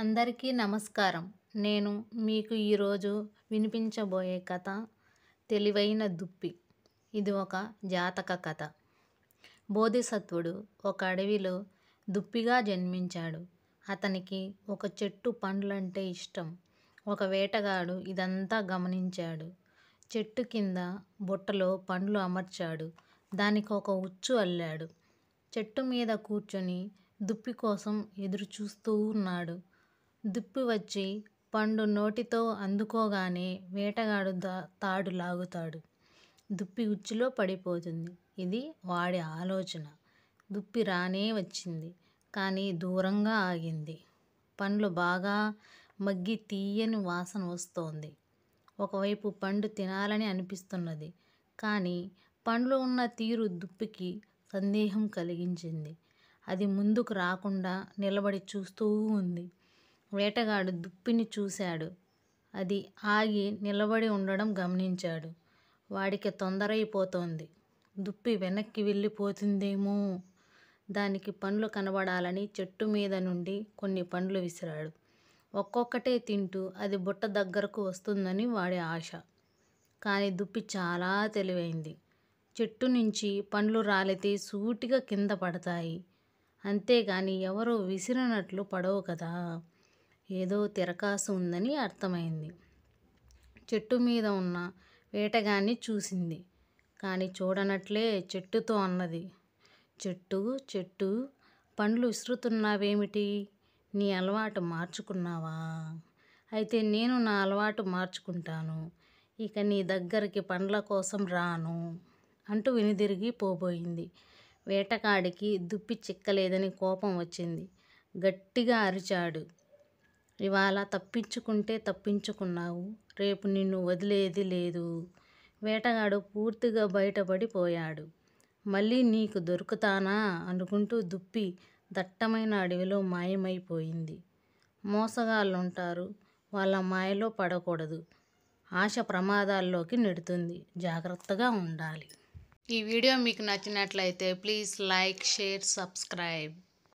అందరికీ నమస్కారం నేను మీకు ఈరోజు వినిపించబోయే కథ తెలివైన దుప్పి ఇది ఒక జాతక కథ బోధిసత్వుడు ఒక అడవిలో దుప్పిగా జన్మించాడు అతనికి ఒక చెట్టు పండ్లంటే ఇష్టం ఒక వేటగాడు ఇదంతా గమనించాడు చెట్టు కింద బుట్టలో పండ్లు అమర్చాడు దానికి ఒక ఉచ్చు అల్లాడు చెట్టు మీద కూర్చొని దుప్పి కోసం ఎదురు చూస్తూ ఉన్నాడు దుప్పి వచ్చి పండు నోటితో అందుకోగానే వేటగాడు తాడు లాగుతాడు దుప్పి ఉచ్చులో పడిపోతుంది ఇది వాడి ఆలోచన దుప్పి రానే వచ్చింది కానీ దూరంగా ఆగింది పండ్లు బాగా మగ్గి తీయని వాసన వస్తోంది ఒకవైపు పండు తినాలని అనిపిస్తున్నది కానీ పండ్లు ఉన్న తీరు దుప్పికి సందేహం కలిగించింది అది ముందుకు రాకుండా నిలబడి చూస్తూ ఉంది వేటగాడు దుప్పిని చూశాడు అది ఆగి నిలబడి ఉండడం గమనించాడు వాడికి తొందరైపోతోంది దుప్పి వెనక్కి వెళ్ళిపోతుందేమో దానికి పండ్లు కనబడాలని చెట్టు మీద నుండి కొన్ని పండ్లు విసిరాడు ఒక్కొక్కటే తింటూ అది బుట్ట దగ్గరకు వస్తుందని వాడి ఆశ కానీ దుప్పి చాలా తెలివైంది చెట్టు నుంచి పండ్లు రాలితే సూటిగా కింద పడతాయి అంతేగాని ఎవరో విసిరినట్లు పడవు కదా ఏదో తిరకాసు ఉందని అర్థమైంది చెట్టు మీద ఉన్న వేటగాన్ని చూసింది కానీ చూడనట్లే చెట్టుతో అన్నది చెట్టు చెట్టు పండ్లు విసురుతున్నావేమిటి నీ అలవాటు మార్చుకున్నావా అయితే నేను నా అలవాటు మార్చుకుంటాను ఇక నీ దగ్గరికి పండ్ల కోసం రాను అంటూ వినిదిరిగి పోబోయింది వేటకాడికి దుప్పి చిక్కలేదని కోపం వచ్చింది గట్టిగా అరిచాడు ఇవాళ తప్పించుకుంటే తప్పించుకున్నావు రేపు నిన్ను వదిలేది లేదు వేటగాడు పూర్తిగా బయటపడిపోయాడు మళ్ళీ నీకు దొరుకుతానా అనుకుంటూ దుప్పి దట్టమైన అడవిలో మాయమైపోయింది మోసగాళ్ళుంటారు వాళ్ళ మాయలో పడకూడదు ఆశ ప్రమాదాల్లోకి నెడుతుంది జాగ్రత్తగా ఉండాలి ఈ వీడియో మీకు నచ్చినట్లయితే ప్లీజ్ లైక్ షేర్ సబ్స్క్రైబ్